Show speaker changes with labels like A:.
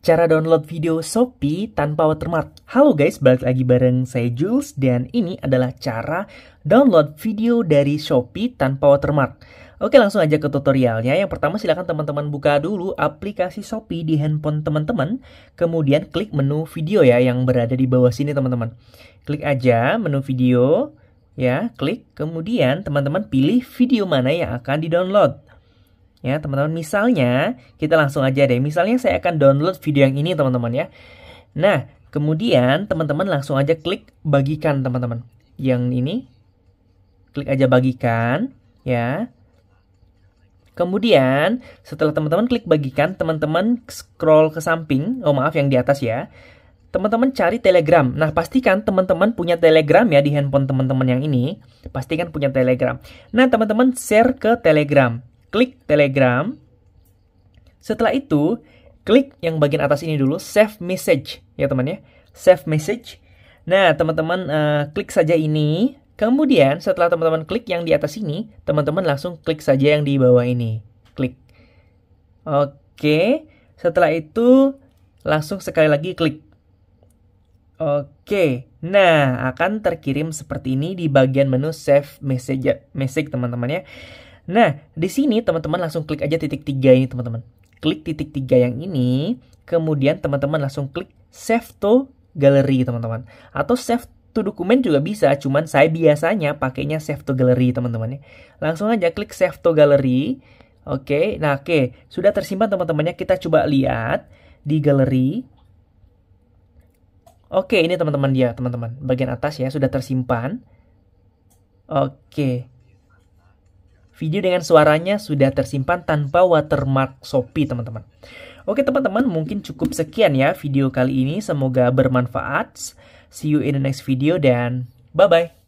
A: Cara download video Shopee tanpa watermark. Halo guys, balik lagi bareng saya Jules dan ini adalah cara download video dari Shopee tanpa watermark. Oke, langsung aja ke tutorialnya. Yang pertama silahkan teman-teman buka dulu aplikasi Shopee di handphone teman-teman. Kemudian klik menu video ya yang berada di bawah sini teman-teman. Klik aja menu video, ya klik. Kemudian teman-teman pilih video mana yang akan di-download. Ya, teman-teman, misalnya kita langsung aja deh. Misalnya saya akan download video yang ini, teman-teman ya. Nah, kemudian teman-teman langsung aja klik bagikan, teman-teman. Yang ini klik aja bagikan, ya. Kemudian, setelah teman-teman klik bagikan, teman-teman scroll ke samping. Oh, maaf, yang di atas ya. Teman-teman cari Telegram. Nah, pastikan teman-teman punya Telegram ya di handphone teman-teman yang ini. Pastikan punya Telegram. Nah, teman-teman share ke Telegram klik Telegram. Setelah itu, klik yang bagian atas ini dulu, save message ya teman ya. Save message. Nah, teman-teman uh, klik saja ini. Kemudian setelah teman-teman klik yang di atas ini, teman-teman langsung klik saja yang di bawah ini. Klik. Oke, setelah itu langsung sekali lagi klik. Oke, nah akan terkirim seperti ini di bagian menu save message, teman-teman ya. Nah, di sini teman-teman langsung klik aja titik tiga ini teman-teman. Klik titik tiga yang ini, kemudian teman-teman langsung klik save to gallery teman-teman. Atau save to dokumen juga bisa, cuman saya biasanya pakainya save to gallery teman-teman ya. Langsung aja klik save to gallery. Oke, nah oke, sudah tersimpan teman-temannya. Kita coba lihat di gallery. Oke, ini teman-teman dia, ya, teman-teman. Bagian atas ya sudah tersimpan. Oke. Video dengan suaranya sudah tersimpan tanpa watermark Shopee, teman-teman. Oke, teman-teman, mungkin cukup sekian ya video kali ini. Semoga bermanfaat. See you in the next video dan bye-bye.